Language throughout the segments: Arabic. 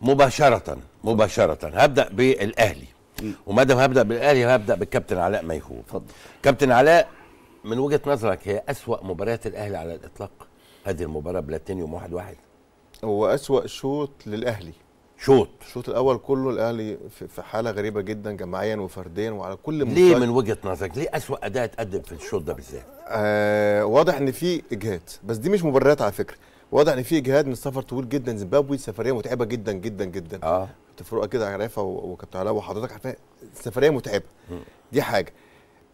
مباشرة مباشرة هبدأ بالأهلي وما دام هبدأ بالأهلي هبدأ بالكابتن علاء ميهوب اتفضل كابتن علاء من وجهة نظرك هي أسوأ مباريات الأهلي على الإطلاق هذه المباراة بلاتينيوم واحد واحد هو أسوأ شوط للأهلي شوط الشوط الاول كله الاهلي في حاله غريبه جدا جماعيا وفرديا وعلى كل مستوى ليه من وجهه نظرك ليه اسوا اداء اتقدم في الشوط ده بالذات آه واضح ان في اجهاد بس دي مش مبررات على فكره واضح ان في اجهاد من السفر طويل جدا زيمبابوي سفريه متعبه جدا جدا جدا اه كابتن فاروق كده عارفها وكابتن علاء وحضرتك عارفها سفريه متعبه دي حاجه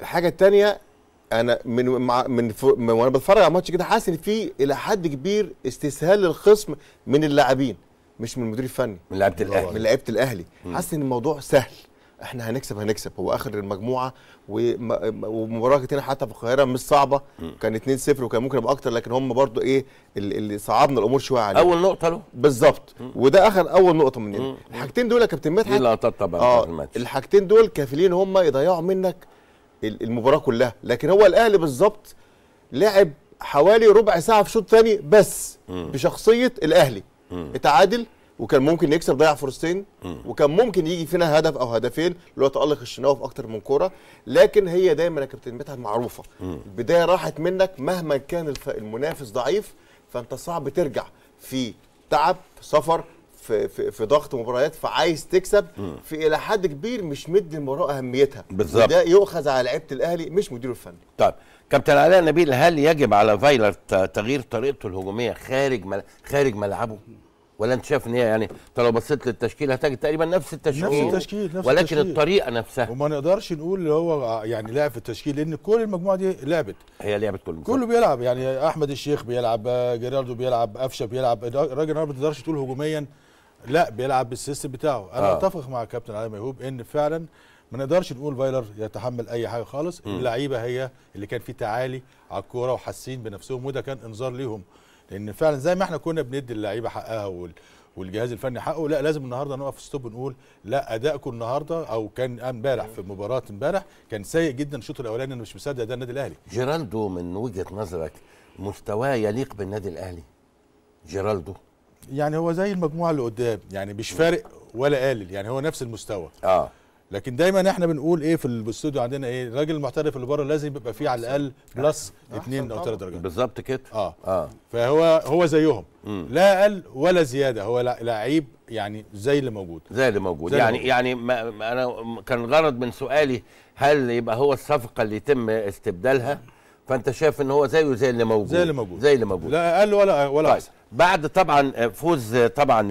الحاجه الثانيه انا من مع من, من وانا بتفرج على الماتش كده حاسس ان في الى حد كبير استسهال للخصم من اللاعبين مش من المدير الفني من لعيبه الاهلي من لعيبه الاهلي حاسس ان الموضوع سهل احنا هنكسب هنكسب هو اخر المجموعه ومباراه كتير حتى في القاهره مش صعبه كان 2-0 وكان ممكن يبقى اكتر لكن هم برضو ايه اللي صعبنا الامور شويه عليه اول نقطه له بالظبط وده اخر اول نقطه مننا الحاجتين دول يا كابتن مدحت دي إيه لقطات طبعا اه الحاجتين دول كافلين هم يضيعوا منك المباراه كلها لكن هو الاهلي بالظبط لعب حوالي ربع ساعه في شوط ثاني بس بشخصيه الاهلي اتعادل وكان ممكن يكسب ضيع فرصتين وكان ممكن يجي فينا هدف او هدفين اللي هو تالق الشناوي في اكتر من كوره لكن هي دايما يا كابتن متعب معروفه البدايه راحت منك مهما كان المنافس ضعيف فانت صعب ترجع في تعب في سفر في في, في ضغط مباريات فعايز تكسب مم. في الى حد كبير مش مدي المباراه اهميتها بالظبط وده يؤخذ على لعيبه الاهلي مش مديره الفني طيب كابتن علاء نبيل هل يجب على فايلر تغيير طريقته الهجوميه خارج مل... خارج ملعبه ولا انت شايف ان هي يعني انت لو بصيت للتشكيل هتجد تقريبا نفس التشكيل نفس التشكيل نفس ولكن التشكيل. الطريقه نفسها وما نقدرش نقول اللي هو يعني لعب في التشكيل لان كل المجموعه دي لعبت هي لعبت كل المجموعة. كله بيلعب يعني احمد الشيخ بيلعب جيرالدو بيلعب قفشه بيلعب الراجل ما تقدرش تقول هجوميا لا بيلعب بالسيستم بتاعه انا آه. اتفق مع كابتن علي ميهوب ان فعلا ما نقدرش نقول فايلر يتحمل اي حاجه خالص اللعيبه هي اللي كان في تعالي على الكوره وحاسين بنفسهم وده كان انذار ليهم لان فعلا زي ما احنا كنا بندي اللعيبه حقها والجهاز الفني حقه لا لازم النهارده نقف ستوب ونقول لا ادائكم النهارده او كان امبارح في مباراه امبارح كان سيء جدا الشوط الاولاني انا مش مصدق ده النادي الاهلي جيرالدو من وجهه نظرك مستواه يليق بالنادي الاهلي جيرالدو يعني هو زي المجموعه اللي قدام يعني مش فارق ولا قلل يعني هو نفس المستوى اه لكن دايما احنا بنقول ايه في الاستوديو عندنا ايه الراجل المحترف اللي بره لازم يبقى فيه على الاقل بلس اثنين او ثلاث درجات بالظبط كده اه اه فهو هو زيهم مم. لا اقل ولا زياده هو لعيب يعني زي اللي موجود زي اللي موجود زي يعني موجود. يعني ما انا كان غرض من سؤالي هل يبقى هو الصفقه اللي يتم استبدالها فانت شايف ان هو زيه زي اللي موجود زي اللي موجود زي اللي موجود لا اقل ولا ولا طيب. بعد طبعا فوز طبعا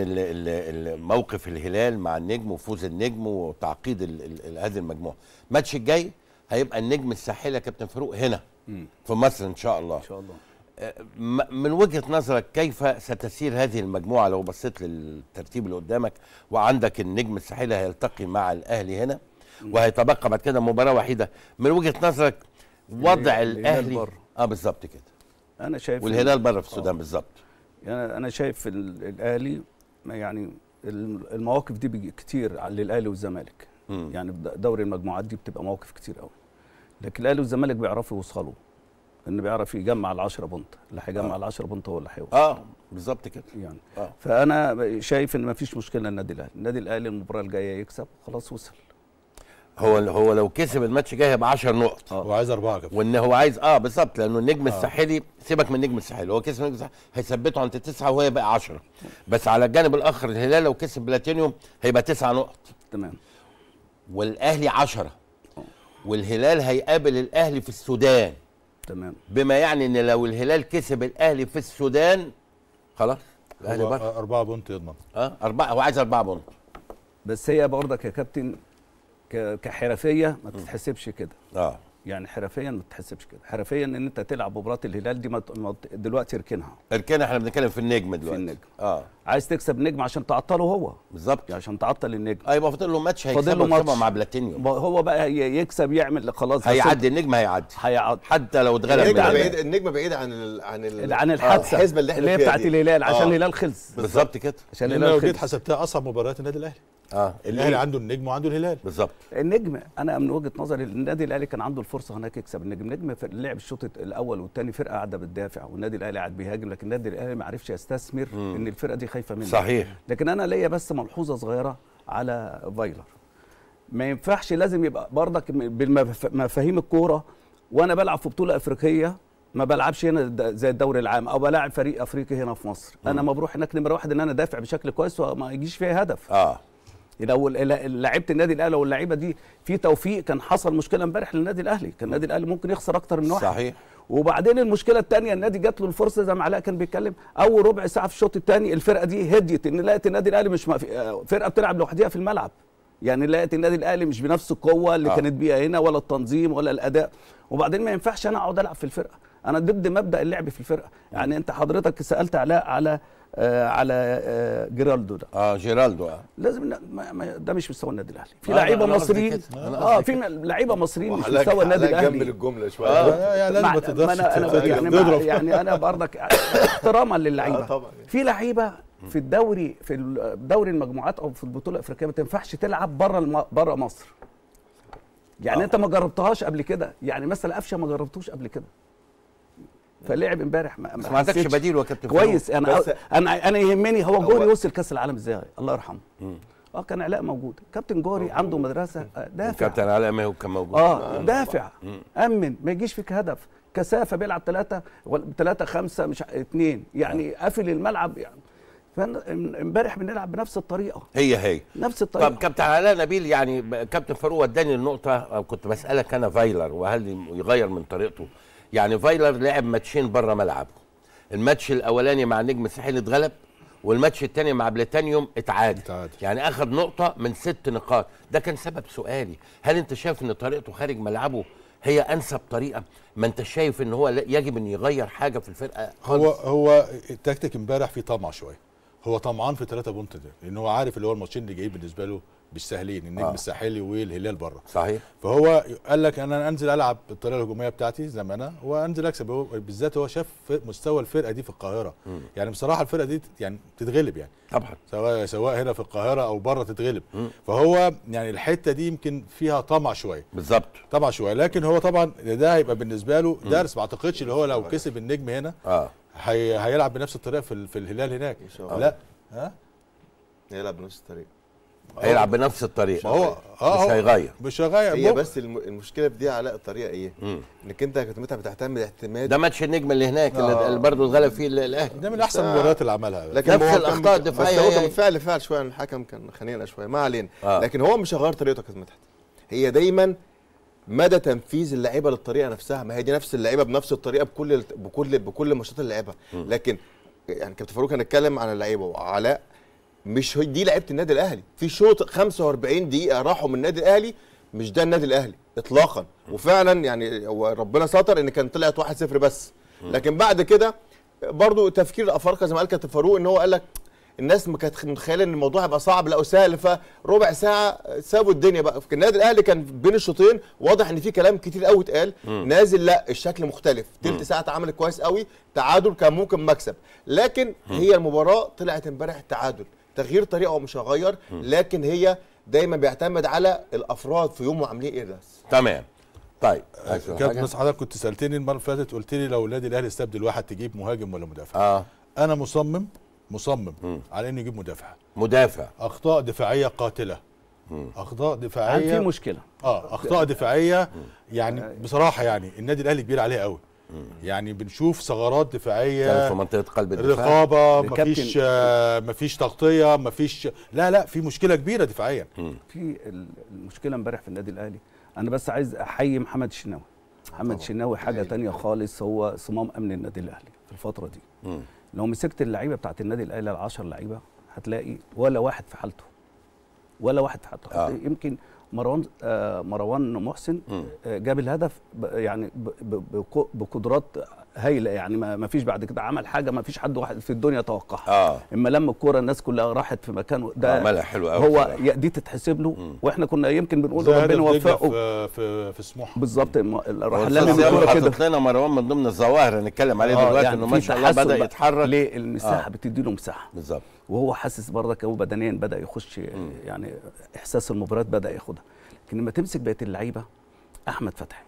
موقف الهلال مع النجم وفوز النجم وتعقيد هذه المجموعه الماتش الجاي هيبقى النجم الساحلي يا كابتن فاروق هنا م. في مصر ان شاء الله ان شاء الله آه، من وجهه نظرك كيف ستسير هذه المجموعه لو بصيت للترتيب اللي قدامك وعندك النجم الساحلي هيلتقي مع الاهلي هنا وهيتبقى بعد كده مباراه وحيده من وجهه نظرك وضع الاهلي اه بالظبط كده انا شايف والهلال بره في آه. السودان بالظبط يعني انا شايف الاهلي يعني المواقف دي كتير للاهلي والزمالك م. يعني دوري المجموعات دي بتبقى مواقف كتير قوي لكن الاهلي والزمالك بيعرفوا يوصلوا ان بيعرف يجمع ال10 بونت اللي هيجمع ال آه. ال10 بونت هو اللي هيوصل اه بالظبط كده يعني آه. فانا شايف ان مفيش مشكله للنادي الاهلي النادي الاهلي المباراه الجايه يكسب خلاص وصل هو هو لو كسب الماتش الجاي هيبقى 10 نقط هو عايز اربعه كمان وان هو عايز اه بالظبط لانه النجم آه. الساحلي سيبك من النجم الساحلي هو كسب النجم الساحلي هيثبته عند تسعه وهو يبقى 10 بس على الجانب الاخر الهلال لو كسب بلاتينيوم هيبقى تسعه نقط تمام والاهلي 10 والهلال هيقابل الاهلي في السودان تمام بما يعني ان لو الهلال كسب الاهلي في السودان خلاص الاهلي بره اربعه بونت يضمن اه اربعه هو عايز اربعه بونت بس هي برضك يا كابتن كحرفيه ما تتحسبش كده اه يعني حرفيا ما تتحسبش كده حرفيا ان انت تلعب مباراه الهلال دي دلوقتي اركنها اركنها احنا بنتكلم في النجم دلوقتي في النجم اه عايز تكسب نجم عشان تعطله هو بالظبط يعني عشان تعطل النجم ايوه فاضل له ماتش هيكسبه مع بلاتينيو هو بقى يكسب يعمل خلاص هيعدي النجم هيعدي هيعدي حتى لو اتغلب النجم بعيد النجم بعيد عن الـ عن الـ عن آه، الحادثه الحسبه اللي احنا اللي هي بتاعت الهلال عشان آه. الهلال خلص بالظبط كده عشان الهلال لو جيت حسبتها اصعب مباريات النادي الاهلي اه الاهلي عنده النجم وعنده الهلال بالظبط النجم انا من وجهه نظري النادي الاهلي كان عنده الفرصه هناك يكسب النجم النجم لعب الشوط الاول والثاني فرقه قاعده بتدافع والنادي الاهلي قاعد بيهاجم لكن النادي الاهلي ما عرفش يستثمر م. ان الفرقه دي خايفه منه صحيح لكن انا ليا بس ملحوظه صغيره على فايلر ما ينفعش لازم يبقى بردك بالمفاهيم الكوره وانا بلعب في بطوله افريقيه ما بلعبش هنا زي الدوري العام او بلاعب فريق افريقي هنا في مصر انا ما بروح هناك نمره واحد ان انا دافع بشكل كويس وما يجيش فيها هدف اه لو لعيبه النادي الاهلي واللعيبه دي في توفيق كان حصل مشكله امبارح للنادي الاهلي كان النادي الاهلي ممكن يخسر اكتر من واحد صحيح وبعدين المشكله الثانيه النادي جات له الفرصه زي ما علاء كان بيتكلم اول ربع ساعه في الشوط الثاني الفرقه دي هديت ان لقت النادي الاهلي مش فرقه بتلعب لوحديها في الملعب يعني لقيت النادي الاهلي مش بنفس القوه اللي آه. كانت بيها هنا ولا التنظيم ولا الاداء وبعدين ما ينفعش انا اقعد العب في الفرقه انا ضد مبدا اللعب في الفرقه يعني انت حضرتك سالت علاء على آه على آه جيرالدو ده اه جيرالدو اه لازم ده مش مستوى النادي الاهلي في آه، لعيبه مصريين اه في لعيبه مصريين مش مستوى النادي الاهلي جنب الجمله شويه آه, آه، يعني لازم ما تقدرش أنا يعني, يعني انا برضك احتراما للعيبه آه طبعا في لعيبه في الدوري في دوري المجموعات او في البطوله الافريقيه ما تنفعش تلعب بره بره مصر يعني آه. انت ما جربتهاش قبل كده يعني مثلا قفشه ما جربتوش قبل كده فلعب امبارح ما عندكش بديل يا كابتن كويس انا انا انا يهمني هو جوري وصل كاس العالم ازاي الله يرحمه اه كان علاء موجود كابتن جوري عنده مدرسه آه، دافع كابتن علاء ما كان موجود اه, آه، دافع امن ما يجيش فيك هدف كثافه بيلعب ثلاثه ثلاثه خمسه مش اثنين يعني آه. قافل الملعب يعني امبارح بنلعب بنفس الطريقه هي هي نفس الطريقه طب كابتن علاء نبيل يعني كابتن فاروق وداني النقطه كنت بسالك انا فايلر وهل يغير من طريقته يعني فايلر لعب ماتشين بره ملعبه الماتش الاولاني مع النجم الساحلي اتغلب والماتش الثاني مع بلاتانيوم اتعادل تعادل. يعني اخذ نقطه من ست نقاط ده كان سبب سؤالي هل انت شايف ان طريقته خارج ملعبه هي انسب طريقه ما انت شايف ان هو يجب ان يغير حاجه في الفرقه خالص هو هو التكتيك امبارح فيه طمع شويه هو طمعان في ثلاثة بونت ده لان هو عارف اللي هو الماتشين اللي جايين بالنسبه له مش سهلين النجم آه. الساحلي والهلال بره صحيح فهو قال لك انا انزل العب بالطريقه الهجوميه بتاعتي زي ما انا وانزل اكسب بالذات هو شاف مستوى الفرقه دي في القاهره مم. يعني بصراحه الفرقه دي يعني تتغلب يعني طبعا سواء سواء هنا في القاهره او بره تتغلب مم. فهو يعني الحته دي يمكن فيها طمع شويه بالظبط طمع شويه لكن هو طبعا ده هيبقى بالنسبه له درس ما اعتقدش اللي هو لو كسب النجم هنا آه. هي... هيلعب بنفس الطريقه في, في الهلال هناك لا ها هيلعب بنفس الطريقه هيلعب بنفس الطريقه ما هو اه مش اه. هيغير مش هيغير هي بس المشكله في دي علاء الطريقه ايه؟ انك انت كمتعه بتعتمد اعتماد ده ماتش النجم اللي هناك آه. اللي برضه اتغلب فيه الاهلي ده من احسن المباريات اللي عملها لكن نفس الاخطاء الدفاعيه بس هو كان فعل فعل شويه الحكم كان خانقنا شويه ما علينا آه. لكن هو مش هيغير طريقته كمتعه هي دايما مدى تنفيذ اللعيبه للطريقه نفسها ما هي دي نفس اللعيبه بنفس الطريقه بكل بكل بكل ماتشات اللعيبه لكن يعني كابتن فاروق هنتكلم عن اللعيبه وعلاء مش دي لعيبه النادي الاهلي في شوط 45 دقيقه راحوا من النادي الاهلي مش ده النادي الاهلي اطلاقا وفعلا يعني هو ربنا ستر ان كان طلعت 1-0 بس لكن بعد كده برضو تفكير الافارقه زي ما قال كابتن فاروق ان هو قال لك الناس ما كانت متخيله ان الموضوع هيبقى صعب لا سهل فربع ساعه سابوا الدنيا بقى في النادي الاهلي كان بين الشوطين واضح ان في كلام كتير قوي اتقال نازل لا الشكل مختلف تلت ساعه اتعملت كويس قوي تعادل كان ممكن مكسب لكن هي المباراه طلعت امبارح تعادل تغيير طريقه ومش هغير لكن هي دايما بيعتمد على الافراد في يومه عاملين ايه بس تمام طيب كابتن حضرتك كنت سالتني المره اللي فاتت قلت لي لو نادي الاهلي استبدل واحد تجيب مهاجم ولا مدافع اه انا مصمم مصمم م. على انه يجيب مدافع مدافع اخطاء دفاعيه قاتله م. اخطاء دفاعيه في مشكله اه اخطاء دفاعيه يعني بصراحه يعني النادي الاهلي كبير عليها قوي يعني بنشوف ثغرات دفاعيه في منطقه قلب الدفاع رقابه مفيش آه، مفيش تغطيه مفيش لا لا في مشكله كبيره دفاعيا في المشكله امبارح في النادي الاهلي انا بس عايز احيي محمد الشناوي محمد الشناوي حاجه أيوة. تانية خالص هو صمام امن النادي الاهلي في الفتره دي مم. لو مسكت اللعيبه بتاعت النادي الاهلي ال 10 لعيبه هتلاقي ولا واحد في حالته ولا واحد في حالته آه. يمكن مروان آه، مروان محسن آه، جاب الهدف يعني بقدرات هايله يعني ما فيش بعد كده عمل حاجه ما فيش حد واحد في الدنيا توقعها آه. اما لما الكوره الناس كلها راحت في مكانه ده عملها آه، حلو قوي هو دي تتحسب له مم. واحنا كنا يمكن بنقول ربنا يوفقه في في, في سموحه بالظبط راح لنا كده لنا مروان من ضمن الظواهر هنتكلم عليه آه دلوقتي يعني انه ما شاء الله بدا يتحرك ليه المساحه آه. بتدي له مساحه بالظبط وهو حاسس برضك هو بدنيا بدا يخش يعني احساس المباراه بدا ياخدها لكن لما تمسك بقيه اللعيبه احمد فتحي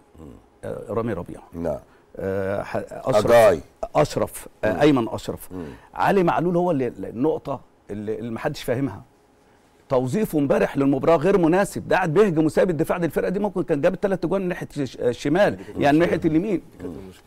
آه، رامي ربيعه نعم آه، اشرف أجاي. اشرف آه، مم. ايمن اشرف مم. علي معلول هو اللي النقطه اللي, اللي محدش فاهمها توظيفه امبارح للمباراه غير مناسب ده قاعد بيهجم وساب الدفاع دي الفرقه دي ممكن كان جاب الثلاث اجوان ناحيه آه، الشمال يعني ناحيه اليمين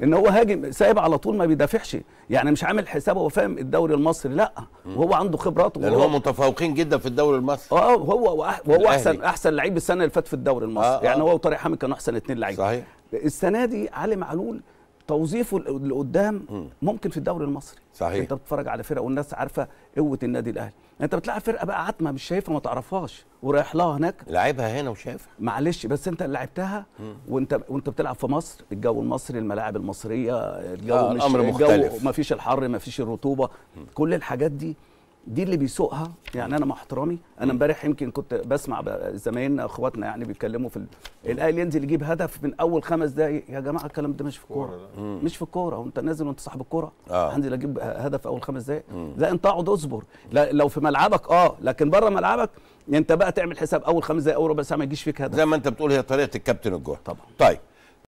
ان هو هاجم سايب على طول ما بيدافعش يعني مش عامل حسابه هو فاهم الدوري المصري لا وهو عنده خبرات لان هو متفوقين جدا في الدوري المصري اه هو وهو احسن احسن لعيب السنه اللي فاتت في الدوري المصري آه يعني هو وطارق حامد كانوا احسن اثنين لعيبه صحيح السنه دي علي معلول توظيفه لقدام ممكن في الدوري المصري صحيح انت بتتفرج على فرقه والناس عارفه قوه النادي الاهلي انت بتلاعب فرقه بقى عتمه مش شايفها ما تعرفهاش ورايح لها هناك لاعبها هنا وشايفها معلش بس انت اللي لعبتها وانت وانت بتلعب في مصر الجو المصري الملاعب المصريه الجو آه مش الامر مختلف ما فيش الحر ما فيش الرطوبه كل الحاجات دي دي اللي بيسوقها يعني انا مع احترامي انا امبارح يمكن كنت بسمع زمايلنا اخواتنا يعني بيتكلموا في الاهلي ينزل يجيب هدف من اول خمس دقائق يا جماعه الكلام ده مش في الكوره مش في الكوره وانت نازل وانت صاحب الكوره آه. هنزل اجيب هدف اول خمس دقائق لا انت اقعد اصبر لا لو في ملعبك اه لكن بره ملعبك انت بقى تعمل حساب اول خمس دقائق او ربع ساعه ما يجيش فيك هدف زي ما انت بتقول هي طريقه الكابتن الجوهري طبعا طيب